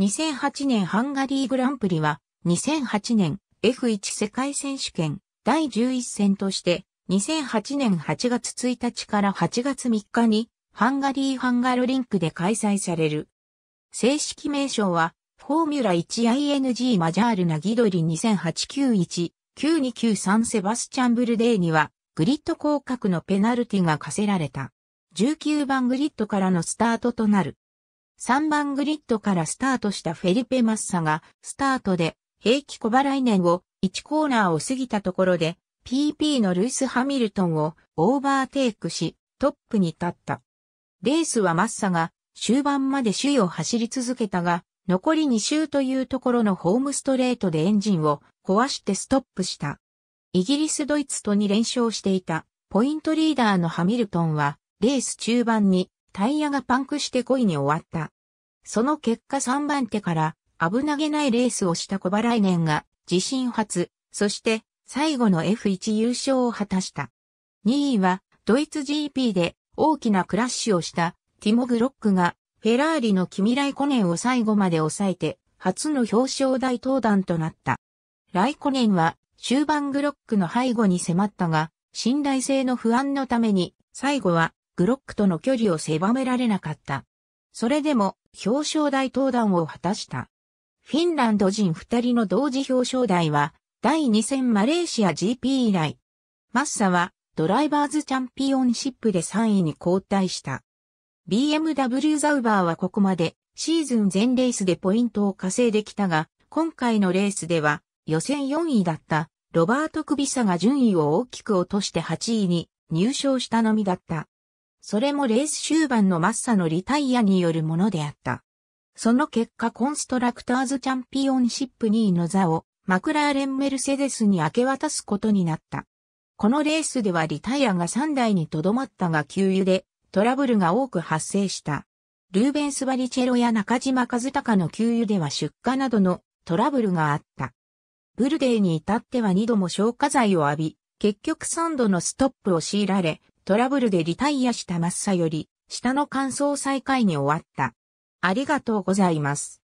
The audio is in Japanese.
2008年ハンガリーグランプリは、2008年 F1 世界選手権第11戦として、2008年8月1日から8月3日に、ハンガリー・ハンガルリンクで開催される。正式名称は、フォーミュラ 1ING マジャールナギドリ20891、9293セバスチャンブルデーには、グリッド広角のペナルティが課せられた。19番グリッドからのスタートとなる。3番グリッドからスタートしたフェリペ・マッサが、スタートで、平気小払い年を1コーナーを過ぎたところで、PP のルイス・ハミルトンをオーバーテイクし、トップに立った。レースはマッサが終盤まで首位を走り続けたが、残り2周というところのホームストレートでエンジンを壊してストップした。イギリス・ドイツと2連勝していたポイントリーダーのハミルトンは、レース中盤にタイヤがパンクして5位に終わった。その結果3番手から危なげないレースをした小原イネンが自身初、そして最後の F1 優勝を果たした。2位はドイツ GP で大きなクラッシュをしたティモ・グロックがフェラーリのキミライコネンを最後まで抑えて初の表彰台登壇となった。ライコネンは終盤グロックの背後に迫ったが、信頼性の不安のために最後はグロックとの距離を狭められなかった。それでも表彰台登壇を果たした。フィンランド人二人の同時表彰台は、第2戦マレーシア GP 以来、マッサはドライバーズチャンピオンシップで3位に交代した。BMW ザウバーはここまでシーズン全レースでポイントを稼いできたが、今回のレースでは予選4位だったロバート・クビサが順位を大きく落として8位に入賞したのみだった。それもレース終盤のマッサのリタイアによるものであった。その結果コンストラクターズチャンピオンシップ2位の座をマクラーレン・メルセデスに明け渡すことになった。このレースではリタイアが3台にとどまったが給油でトラブルが多く発生した。ルーベンス・バリチェロや中島和孝の給油では出荷などのトラブルがあった。ブルデーに至っては2度も消火剤を浴び、結局3度のストップを強いられ、トラブルでリタイアしたマッサより、下の感想再開に終わった。ありがとうございます。